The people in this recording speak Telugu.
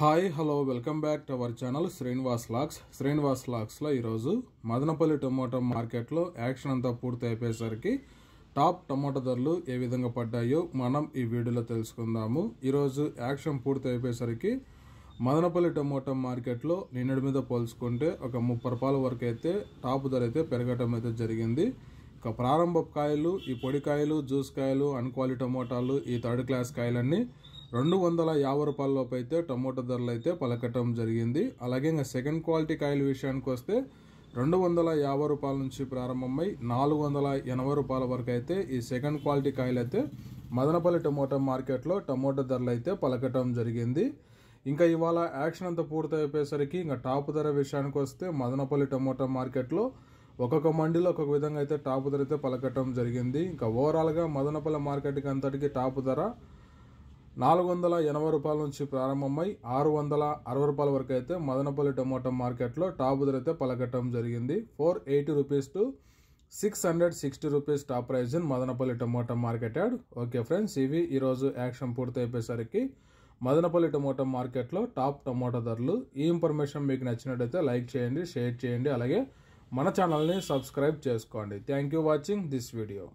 hi hello welcome back to our channel Srinivas లాక్స్ శ్రీనివాస్ లాక్స్లో ఈరోజు మదనపల్లి టమోటా మార్కెట్లో యాక్షన్ అంతా పూర్తి అయిపోయేసరికి టాప్ టమాటో ధరలు ఏ విధంగా పడ్డాయో మనం ఈ వీడియోలో తెలుసుకుందాము ఈరోజు యాక్షన్ పూర్తి అయిపోయేసరికి మదనపల్లి టమోటా మార్కెట్లో నిన్నటి మీద పోల్చుకుంటే ఒక ముప్పై రూపాయల వరకు అయితే టాప్ ధర అయితే పెరగటం అయితే జరిగింది ఇక ప్రారంభ కాయలు ఈ పొడి కాయలు జ్యూస్ కాయలు అన్క్వాలిటీ టమోటాలు ఈ థర్డ్ క్లాస్ కాయలన్నీ రెండు వందల యాభై రూపాయలలోపు అయితే టమోటా ధరలు అయితే పలకటం జరిగింది అలాగే ఇంకా సెకండ్ క్వాలిటీ కాయల విషయానికి వస్తే రెండు వందల యాభై రూపాయల నుంచి ప్రారంభమై నాలుగు వందల ఎనభై రూపాయల వరకు అయితే ఈ సెకండ్ క్వాలిటీ కాయలు అయితే మదనపల్లి టమోటా మార్కెట్లో టమోటా ధరలు అయితే పలకటం జరిగింది ఇంకా ఇవాళ యాక్షన్ అంతా పూర్తయిపోయేసరికి ఇంకా టాప్ ధర విషయానికి వస్తే మదనపల్లి టమోటా మార్కెట్లో ఒక్కొక్క మండిలో ఒక్కొక్క విధంగా అయితే టాప్ ధర అయితే పలకటం జరిగింది ఇంకా ఓవరాల్గా మదనపల్లి మార్కెట్కి అంతటికి టాప్ ధర నాలుగు వందల ఎనభై రూపాయల నుంచి ప్రారంభమై ఆరు వందల అరవై రూపాయల వరకు అయితే మదనపల్లి టమాటో మార్కెట్లో టాప్ ధర అయితే పలకటం జరిగింది four eighty rupees to six hundred sixty rupees top prize in Madanapalle tomato market yard okay friends ఇవి ఈరోజు యాక్షన్ పూర్తి అయిపోయేసరికి మదనపల్లి టమాటో మార్కెట్లో టాప్ టమాటో ధరలు ఈ ఇన్ఫర్మేషన్ మీకు నచ్చినట్టయితే లైక్ చేయండి షేర్ చేయండి అలాగే మన ఛానల్ని సబ్స్క్రైబ్ చేసుకోండి thank you watching this video